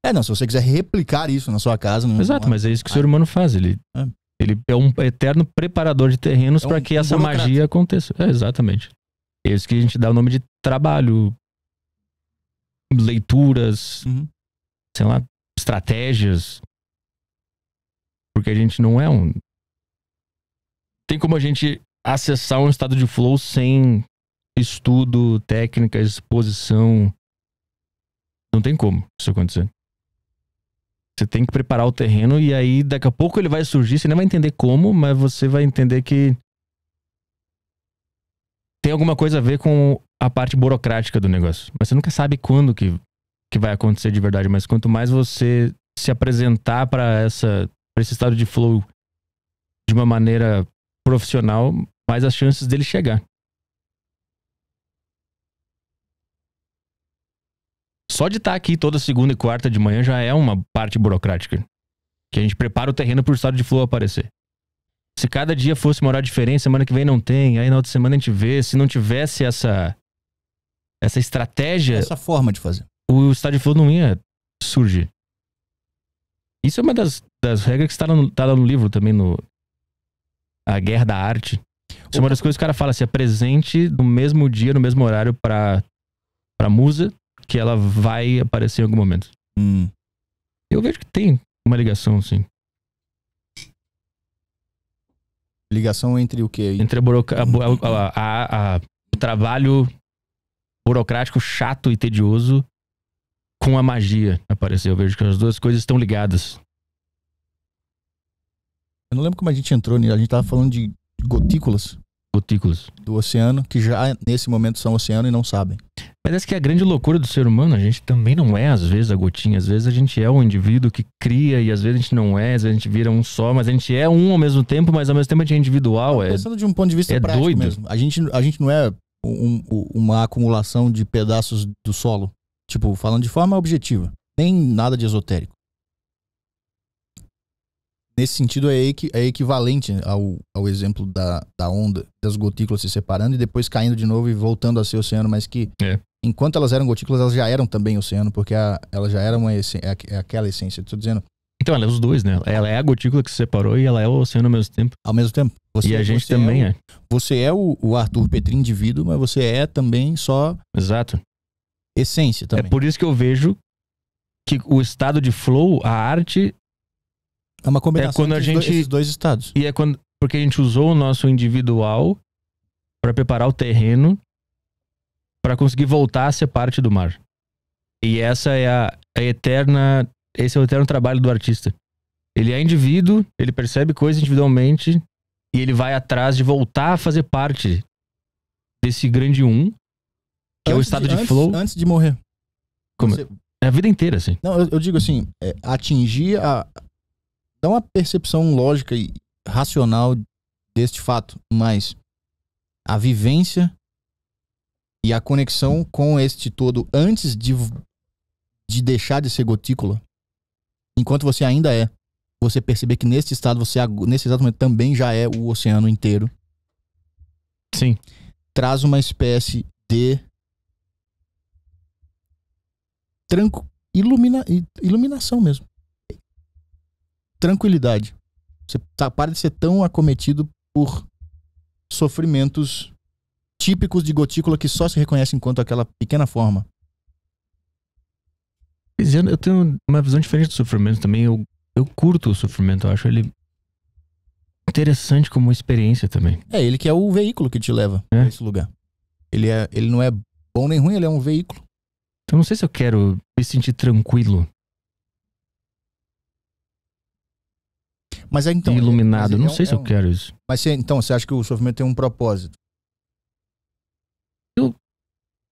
É, não, se você quiser replicar isso na sua casa. Não, Exato, não é mas é isso que o ah. ser humano faz. Ele é, ele é um eterno preparador de terrenos é um, para que um essa burocrata. magia aconteça. É, exatamente. É isso que a gente dá o nome de trabalho, leituras, uhum. sei lá, estratégias. Porque a gente não é um. Tem como a gente acessar um estado de flow sem estudo, técnica, exposição. Não tem como isso acontecer. Você tem que preparar o terreno e aí daqui a pouco ele vai surgir, você nem vai entender como, mas você vai entender que tem alguma coisa a ver com a parte burocrática do negócio. Mas você nunca sabe quando que, que vai acontecer de verdade, mas quanto mais você se apresentar para essa esse estado de flow de uma maneira profissional, mais as chances dele chegar. Só de estar tá aqui toda segunda e quarta de manhã já é uma parte burocrática. Que a gente prepara o terreno para o estado de flow aparecer. Se cada dia fosse uma hora diferente, semana que vem não tem, aí na outra semana a gente vê. Se não tivesse essa essa estratégia. Essa forma de fazer. O estado de flow não ia surgir. Isso é uma das, das regras que está lá, no, tá no livro também, no A Guerra da Arte. Isso é uma das coisas que o cara fala, se assim, apresente no mesmo dia, no mesmo horário para pra musa, que ela vai aparecer em algum momento. Hum. Eu vejo que tem uma ligação, assim. Ligação entre o quê? Entre a, buroca... a, a, a trabalho burocrático chato e tedioso com a magia aparecer. Eu vejo que as duas coisas estão ligadas. Eu não lembro como a gente entrou, né? a gente tava falando de gotículas cutículas. Do oceano, que já nesse momento são oceano e não sabem. Parece que é a grande loucura do ser humano, a gente também não é, às vezes, a gotinha. Às vezes a gente é um indivíduo que cria e às vezes a gente não é, às vezes a gente vira um só, mas a gente é um ao mesmo tempo, mas ao mesmo tempo a gente é individual. Tá é, pensando de um ponto de vista é prático doido. mesmo. A gente, a gente não é um, uma acumulação de pedaços do solo. Tipo, falando de forma objetiva. Nem nada de esotérico nesse sentido, é, equi é equivalente ao, ao exemplo da, da onda, das gotículas se separando e depois caindo de novo e voltando a ser oceano, mas que é. enquanto elas eram gotículas, elas já eram também oceano, porque a, ela já era uma é, é aquela essência. Estou dizendo. Então, ela é os dois, né? Ela é a gotícula que se separou e ela é o oceano ao mesmo tempo. Ao mesmo tempo. Você, e a gente é também é. O, é. Você é o, o Arthur Petrin indivíduo, mas você é também só. Exato. Essência também. É por isso que eu vejo que o estado de flow, a arte, é uma combinação é quando a gente, dois, dois estados. E é quando porque a gente usou o nosso individual para preparar o terreno para conseguir voltar a ser parte do mar. E essa é a, a eterna esse é o eterno trabalho do artista. Ele é indivíduo, ele percebe coisas individualmente e ele vai atrás de voltar a fazer parte desse grande um, que antes é o estado de, de antes, flow. Antes de morrer. Como? Você... É? é a vida inteira, assim. Não, eu, eu digo assim, é, atingir a, dá uma percepção lógica e racional deste fato, mas a vivência e a conexão com este todo antes de, de deixar de ser gotícula, enquanto você ainda é, você perceber que neste estado você nesse exato momento também já é o oceano inteiro. Sim. Traz uma espécie de tranco ilumina iluminação mesmo tranquilidade. Você tá, para de ser tão acometido por sofrimentos típicos de gotícula que só se reconhece enquanto aquela pequena forma. É, eu tenho uma visão diferente do sofrimento também. Eu, eu curto o sofrimento, eu acho ele interessante como experiência também. É, ele que é o veículo que te leva é? a esse lugar. Ele, é, ele não é bom nem ruim, ele é um veículo. Eu então, não sei se eu quero me sentir tranquilo Mas é então. Iluminado. É, não é sei se eu um... É quero isso. Mas então, você acha que o sofrimento tem um propósito? Eu...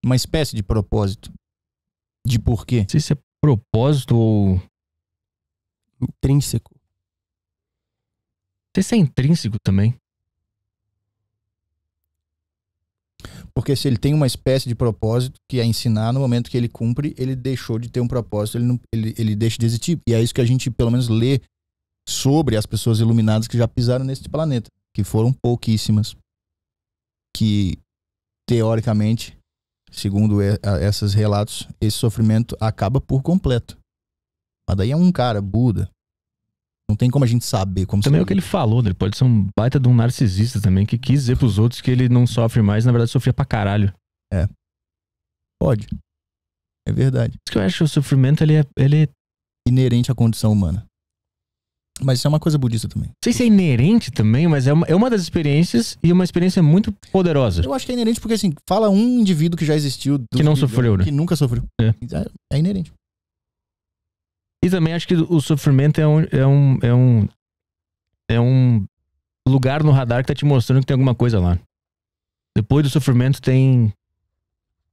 Uma espécie de propósito. De porquê? Não sei se é propósito ou. Intrínseco. Não sei se é intrínseco também. Porque se ele tem uma espécie de propósito, que é ensinar, no momento que ele cumpre, ele deixou de ter um propósito, ele, não, ele, ele deixa de existir. E é isso que a gente, pelo menos, lê sobre as pessoas iluminadas que já pisaram neste planeta, que foram pouquíssimas, que teoricamente, segundo esses relatos, esse sofrimento acaba por completo. Mas daí é um cara, Buda. Não tem como a gente saber como Também saber. é o que ele falou, né? ele pode ser um baita de um narcisista também, que quis dizer pros outros que ele não sofre mais, na verdade sofria pra caralho. É. Pode. É verdade. Isso que eu acho que o sofrimento ele é, ele é inerente à condição humana. Mas isso é uma coisa budista também. Não sei se é inerente também, mas é uma, é uma das experiências e uma experiência muito poderosa. Eu acho que é inerente porque, assim, fala um indivíduo que já existiu. Que não sofreu, né? Que nunca sofreu. É. é, é inerente. E também acho que o sofrimento é um, é um, é um, é um lugar no radar que tá te mostrando que tem alguma coisa lá. Depois do sofrimento tem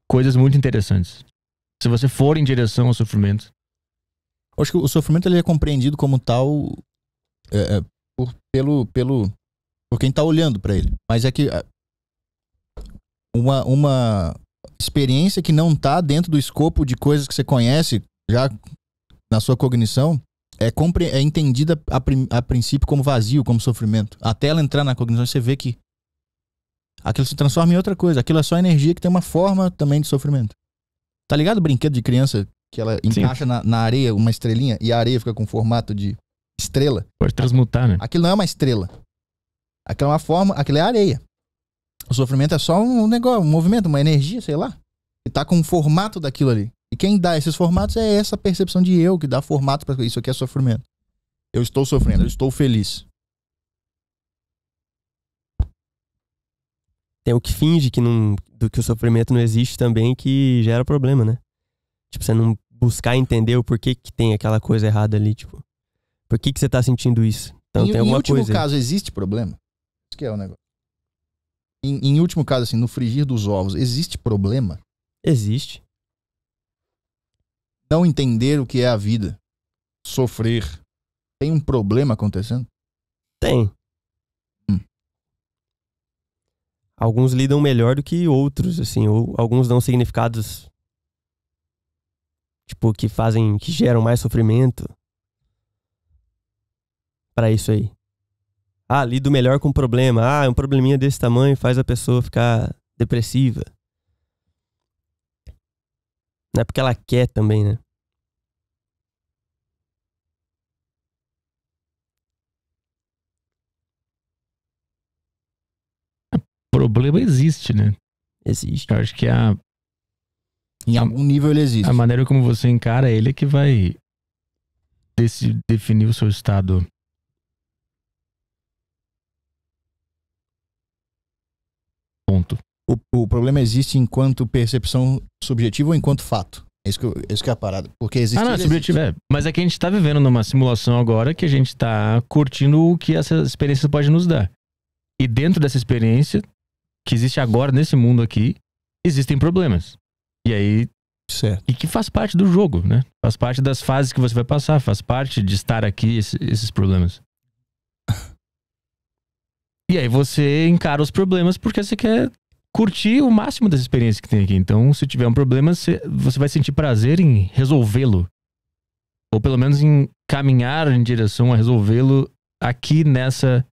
coisas muito interessantes. Se você for em direção ao sofrimento. Eu acho que o sofrimento ele é compreendido como tal é, é, por, pelo, pelo, por quem está olhando para ele. Mas é que é, uma, uma experiência que não está dentro do escopo de coisas que você conhece já na sua cognição é, compre é entendida a, a princípio como vazio, como sofrimento. Até ela entrar na cognição, você vê que aquilo se transforma em outra coisa. Aquilo é só energia que tem uma forma também de sofrimento. Tá ligado o brinquedo de criança que ela encaixa na, na, areia uma estrelinha e a areia fica com formato de estrela. Pode transmutar, né? Aquilo não é uma estrela. Aquilo é uma forma, aquilo é areia. O sofrimento é só um negócio, um movimento, uma energia, sei lá. E tá com o um formato daquilo ali. E quem dá esses formatos é essa percepção de eu que dá formato para isso aqui é sofrimento. Eu estou sofrendo, eu estou feliz. Tem o que finge que não, do que o sofrimento não existe também que gera problema, né? Tipo, você não buscar entender o porquê que tem aquela coisa errada ali, tipo. Por que, que você tá sentindo isso? Então, em, tem alguma em último coisa caso, aí. existe problema? Isso que é o negócio. Em, em último caso, assim, no frigir dos ovos, existe problema? Existe. Não entender o que é a vida, sofrer, tem um problema acontecendo? Tem. Hum. Alguns lidam melhor do que outros, assim, ou alguns dão significados tipo que fazem que geram mais sofrimento para isso aí. Ah, lido melhor com o problema. Ah, um probleminha desse tamanho faz a pessoa ficar depressiva. Não é porque ela quer também, né? problema existe, né? Existe. Eu acho que a. Em algum nível ele existe. A maneira como você encara ele é que vai desse, definir o seu estado Ponto. O, o problema existe enquanto percepção subjetiva ou enquanto fato? É isso que, eu, é isso que é a parada. Porque existe. Ah, não, é subjetivo. É, mas é que a gente está vivendo numa simulação agora que a gente está curtindo o que essa experiência pode nos dar. E dentro dessa experiência, que existe agora nesse mundo aqui, existem problemas. E aí. Certo. E que faz parte do jogo, né? Faz parte das fases que você vai passar, faz parte de estar aqui esses problemas. E aí você encara os problemas porque você quer curtir o máximo dessa experiência que tem aqui. Então, se tiver um problema, você vai sentir prazer em resolvê-lo. Ou pelo menos em caminhar em direção a resolvê-lo aqui nessa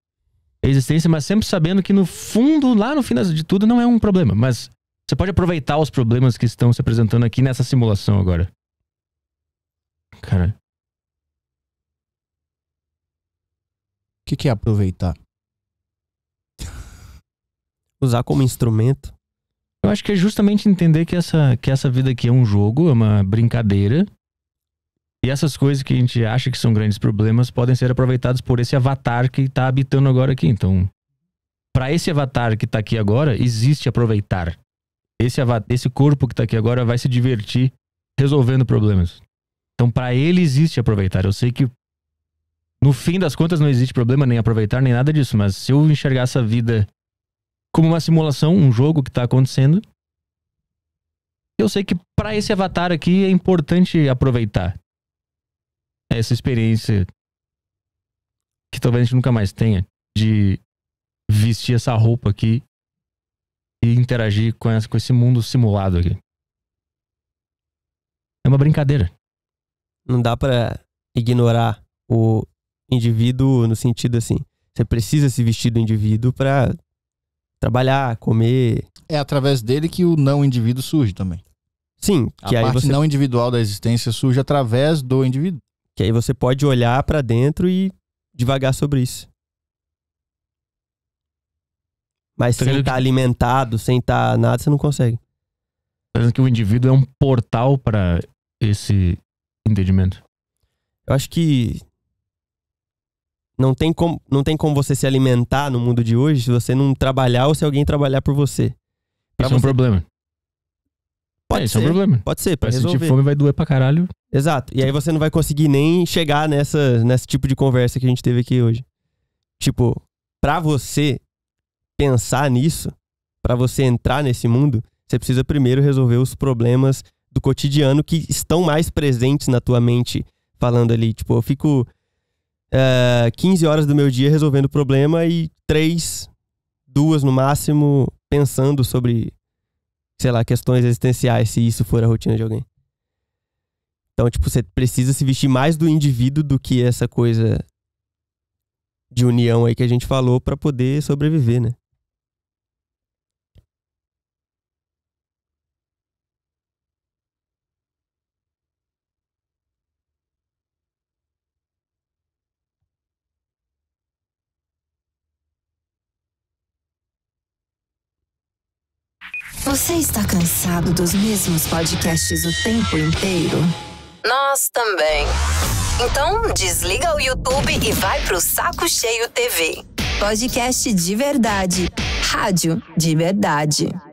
existência, mas sempre sabendo que no fundo, lá no fim de tudo, não é um problema. Mas você pode aproveitar os problemas que estão se apresentando aqui nessa simulação agora. Cara. O que, que é aproveitar? usar como instrumento? Eu acho que é justamente entender que essa, que essa vida aqui é um jogo, é uma brincadeira. E essas coisas que a gente acha que são grandes problemas podem ser aproveitadas por esse avatar que está habitando agora aqui. Então, para esse avatar que está aqui agora, existe aproveitar. Esse, esse corpo que está aqui agora vai se divertir resolvendo problemas. Então, para ele existe aproveitar. Eu sei que no fim das contas não existe problema nem aproveitar nem nada disso, mas se eu enxergar essa vida como uma simulação, um jogo que está acontecendo. Eu sei que para esse avatar aqui é importante aproveitar essa experiência que talvez a gente nunca mais tenha de vestir essa roupa aqui e interagir com, essa, com esse mundo simulado aqui. É uma brincadeira. Não dá para ignorar o indivíduo no sentido assim, você precisa se vestir do indivíduo para trabalhar, comer. É através dele que o não indivíduo surge também. Sim, que a aí parte você... não individual da existência surge através do indivíduo. Que aí você pode olhar para dentro e devagar sobre isso. Mas tá sem estar tá alimentado, sem estar tá nada, você não consegue. Parece tá que o indivíduo é um portal para esse entendimento. Eu acho que não tem, como, não tem como você se alimentar no mundo de hoje se você não trabalhar ou se alguém trabalhar por você. isso você... é um problema. Pode é, ser. é um problema. Pode ser, pra vai resolver. sentir fome, vai doer pra caralho. Exato. E aí você não vai conseguir nem chegar nessa, nesse tipo de conversa que a gente teve aqui hoje. Tipo, pra você pensar nisso, para você entrar nesse mundo, você precisa primeiro resolver os problemas do cotidiano que estão mais presentes na tua mente. Falando ali, tipo, eu fico uh, eh, 15 horas do meu dia resolvendo problema e três, duas no máximo, pensando sobre, sei lá, questões existenciais, se isso for a rotina de alguém. Então, tipo, você precisa se vestir mais do indivíduo do que essa coisa de união aí que a gente falou para poder sobreviver, né? Você está cansado dos mesmos podcasts o tempo inteiro? Nós também. Então, desliga o YouTube e vai pro Saco Cheio TV. Podcast de verdade. Rádio de verdade.